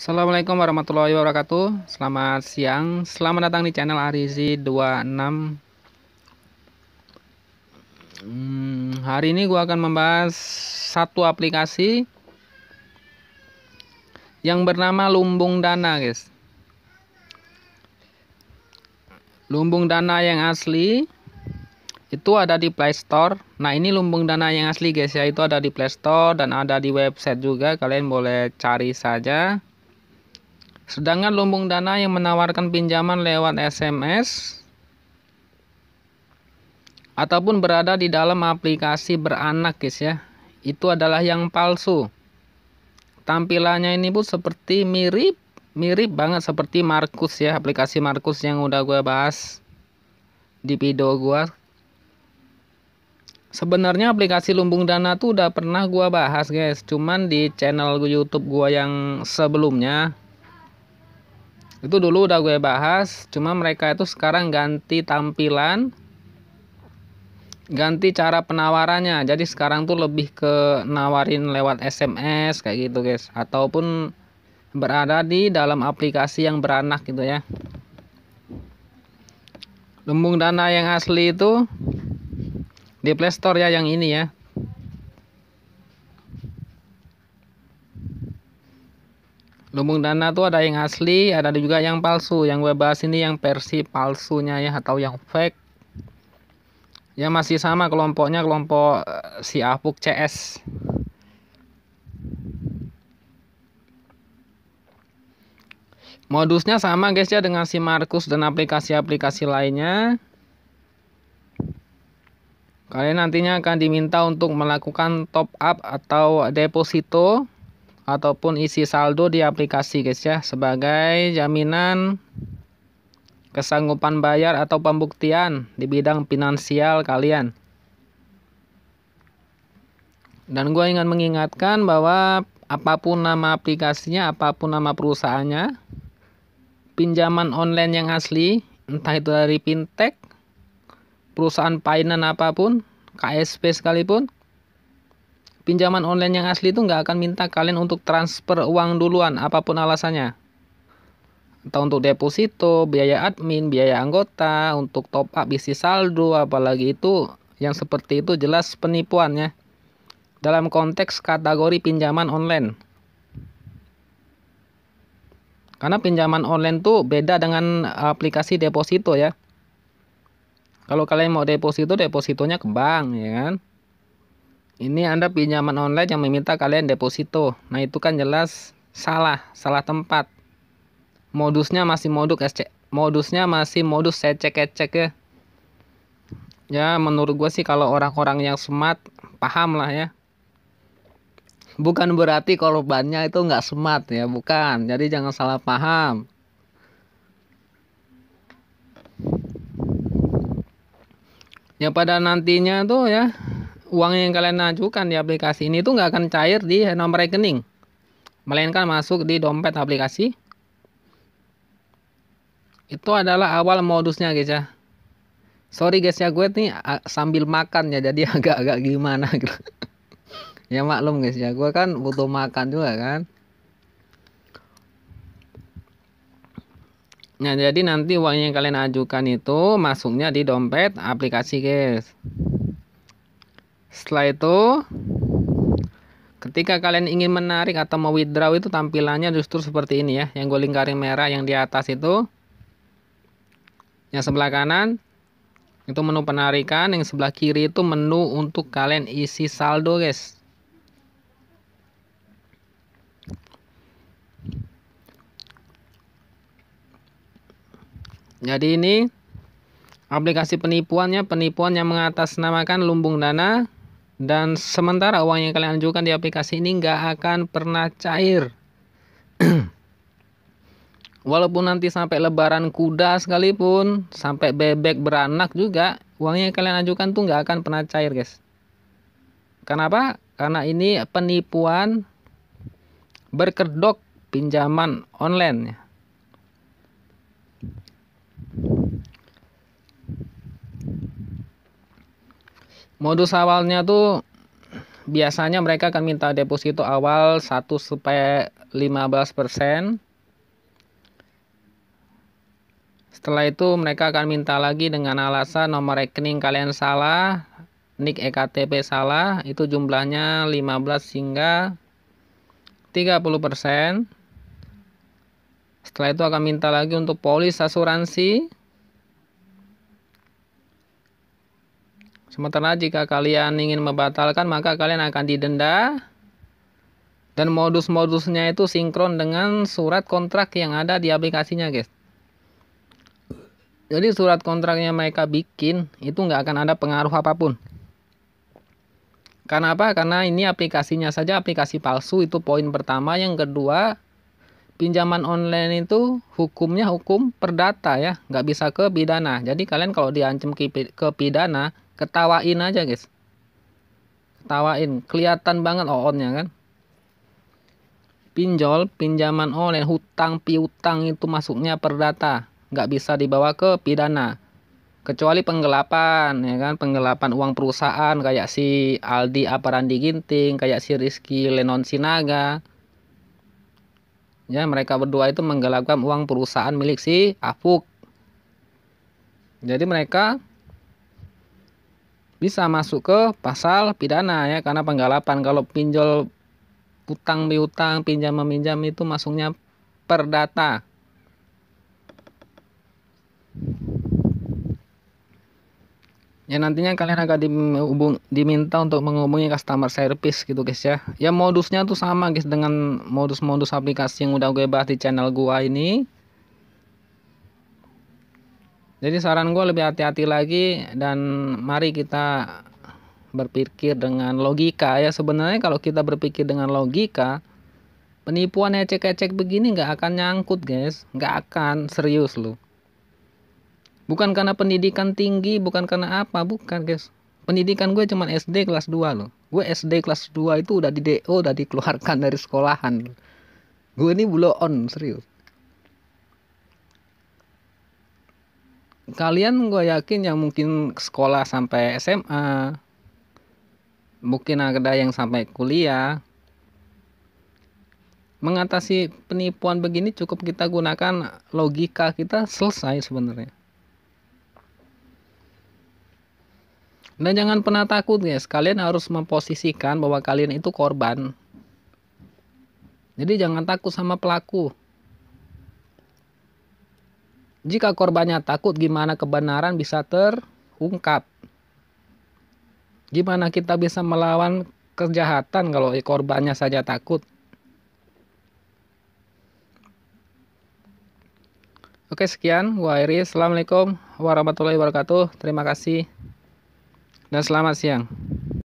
Assalamualaikum warahmatullahi wabarakatuh Selamat siang Selamat datang di channel Arizi 26 hmm, Hari ini gue akan membahas Satu aplikasi Yang bernama Lumbung Dana guys Lumbung Dana yang asli Itu ada di Play Store Nah ini Lumbung Dana yang asli guys ya Itu ada di Play Store dan ada di website juga Kalian boleh cari saja Sedangkan lumbung dana yang menawarkan pinjaman lewat SMS ataupun berada di dalam aplikasi beranak guys ya. Itu adalah yang palsu. Tampilannya ini pun seperti mirip mirip banget seperti Markus ya, aplikasi Markus yang udah gue bahas di video gue Sebenarnya aplikasi Lumbung Dana tuh udah pernah gue bahas, guys. Cuman di channel YouTube gue yang sebelumnya itu dulu udah gue bahas cuma mereka itu sekarang ganti tampilan ganti cara penawarannya jadi sekarang tuh lebih ke nawarin lewat SMS kayak gitu guys ataupun berada di dalam aplikasi yang beranak gitu ya lembung dana yang asli itu di Play Store ya yang ini ya Lumbung dana tuh ada yang asli, ada juga yang palsu. Yang gue bahas ini yang versi palsunya ya atau yang fake. Ya masih sama kelompoknya kelompok eh, si Apuk CS. Modusnya sama guys ya dengan si Markus dan aplikasi-aplikasi lainnya. Kalian nantinya akan diminta untuk melakukan top up atau deposito ataupun isi saldo di aplikasi guys ya sebagai jaminan kesanggupan bayar atau pembuktian di bidang finansial kalian. Dan gue ingin mengingatkan bahwa apapun nama aplikasinya, apapun nama perusahaannya, pinjaman online yang asli, entah itu dari fintech, perusahaan finance apapun, KSP sekalipun, pinjaman online yang asli itu nggak akan minta kalian untuk transfer uang duluan apapun alasannya. atau untuk deposito, biaya admin, biaya anggota, untuk top up bisnis saldo, apalagi itu yang seperti itu jelas penipuan ya Dalam konteks kategori pinjaman online. Karena pinjaman online tuh beda dengan aplikasi deposito ya. Kalau kalian mau deposito, depositonya ke bank ya kan ini Anda pinjaman online yang meminta kalian deposito. Nah, itu kan jelas salah, salah tempat. Modusnya masih modus SC, modusnya masih modus secek-cek ya. Ya, menurut gue sih kalau orang-orang yang smart paham lah ya. Bukan berarti korbannya itu nggak smart ya, bukan. Jadi jangan salah paham. Ya pada nantinya tuh ya uang yang kalian ajukan di aplikasi ini itu nggak akan cair di nomor rekening melainkan masuk di dompet aplikasi itu adalah awal modusnya guys ya sorry guys ya gue nih sambil makan ya jadi agak-agak gimana gitu ya maklum guys ya gue kan butuh makan juga kan Nah, jadi nanti uang yang kalian ajukan itu masuknya di dompet aplikasi, guys. Setelah itu ketika kalian ingin menarik atau mau withdraw itu tampilannya justru seperti ini ya. Yang gue lingkarin merah yang di atas itu yang sebelah kanan itu menu penarikan, yang sebelah kiri itu menu untuk kalian isi saldo, guys. Jadi ini aplikasi penipuannya penipuan yang mengatasnamakan lumbung dana dan sementara uang yang kalian ajukan di aplikasi ini nggak akan pernah cair walaupun nanti sampai lebaran kuda sekalipun sampai bebek beranak juga uang yang kalian ajukan tuh nggak akan pernah cair guys kenapa karena ini penipuan berkedok pinjaman online ya. Modus awalnya tuh biasanya mereka akan minta deposito awal 1 sampai 15%. Setelah itu mereka akan minta lagi dengan alasan nomor rekening kalian salah, nik EKTP salah, itu jumlahnya 15 hingga 30%. Setelah itu akan minta lagi untuk polis asuransi Sementara jika kalian ingin membatalkan maka kalian akan didenda dan modus-modusnya itu sinkron dengan surat kontrak yang ada di aplikasinya guys. Jadi surat kontraknya mereka bikin itu nggak akan ada pengaruh apapun. Karena apa? Karena ini aplikasinya saja aplikasi palsu itu poin pertama. Yang kedua, pinjaman online itu hukumnya hukum perdata ya, nggak bisa ke pidana. Jadi kalian kalau diancam ke pidana, ketawain aja guys ketawain kelihatan banget oonnya kan pinjol pinjaman online hutang piutang itu masuknya perdata nggak bisa dibawa ke pidana kecuali penggelapan ya kan penggelapan uang perusahaan kayak si Aldi Aparandi Ginting kayak si Rizky Lenon Sinaga ya mereka berdua itu menggelapkan uang perusahaan milik si Afuk jadi mereka bisa masuk ke pasal pidana ya karena penggalapan kalau pinjol utang piutang pinjam meminjam itu masuknya perdata ya nantinya kalian akan dihubung, diminta untuk menghubungi customer service gitu guys ya ya modusnya tuh sama guys dengan modus-modus aplikasi yang udah gue bahas di channel gua ini jadi saran gue lebih hati-hati lagi dan mari kita berpikir dengan logika ya sebenarnya kalau kita berpikir dengan logika penipuan ecek-ecek begini nggak akan nyangkut guys nggak akan serius loh bukan karena pendidikan tinggi bukan karena apa bukan guys pendidikan gue cuma SD kelas 2 loh gue SD kelas 2 itu udah di DO udah dikeluarkan dari sekolahan gue ini belum on serius kalian gue yakin yang mungkin sekolah sampai SMA mungkin ada yang sampai kuliah mengatasi penipuan begini cukup kita gunakan logika kita selesai sebenarnya dan jangan pernah takut guys kalian harus memposisikan bahwa kalian itu korban jadi jangan takut sama pelaku jika korbannya takut, gimana kebenaran bisa terungkap? Gimana kita bisa melawan kejahatan kalau korbannya saja takut? Oke sekian, gua Airi. Assalamualaikum warahmatullahi wabarakatuh. Terima kasih dan selamat siang.